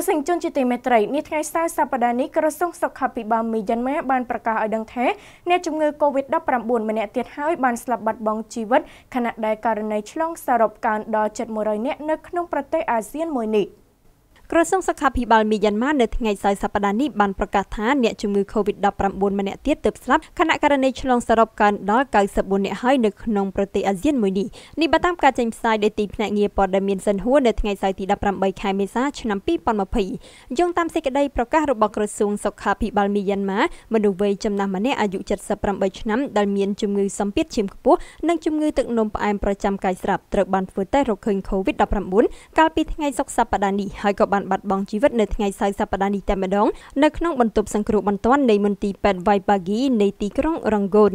ទស្សនិកជនជាទីមេត្រីនេះថ្ងៃសៅរ៍សប្តាហ៍នេះក្រសួងសុខាភិបាលមីយ៉ាន់ម៉ាបានប្រកាសឲ្យដឹងថាអ្នកជំងឺ Covid-19 ម្នាក់ទៀតហើយបានស្លាប់បាត់បង់ជីវិតខណៈដែលករណីឆ្លងសរុបកើនដល់700នាក់នៅក្នុងប្រទេសអាស៊ានមួយនេះ។ក្រសួងសុខាភិបាលមីយ៉ាន់ម៉ានៅថ្ងៃសៅរ៍សប្តាហ៍នេះបានប្រកាសថាអ្នកជំងឺ Covid-19 ម្នាក់ទៀតទើបស្លាប់ខណៈករណីឆ្លងសរុបកើនដល់94អ្នកហើយនៅក្នុងប្រទេសអាស៊ានមួយនេះនេះបើតាមការចេញផ្សាយដោយទីភ្នាក់ងារព័ត៌មានសិនហួរនៅថ្ងៃសៅរ៍ទី18ខែមេសាឆ្នាំ2020យោងតាមសេចក្តីប្រកាសរបស់ក្រសួងសុខាភិបាលមីយ៉ាន់ម៉ាមនុស្សវ័យចំណាស់ម្នាក់អាយុ78ឆ្នាំដែលមានជំងឺសម្ពាធឈាមខ្ពស់និងជំងឺទឹកនោមផ្អែមប្រចាំកាយស្រាប់ត្រូវបានធ្វើតេស្តរកឃើញ Covid-19 កាលពីថ្ងៃសុក្រសប្តាហ៍នេះហើយក៏បានបានបាត់បង់ជីវិតនៅថ្ងៃសៅរ៍សប្តាហ៍នេះតែម្ដងនៅក្នុងបន្ទប់សង្គ្រោះបន្ទាន់នៃមន្ទីរពេទ្យ Vaibhagi នៃទីក្រុង Rangoon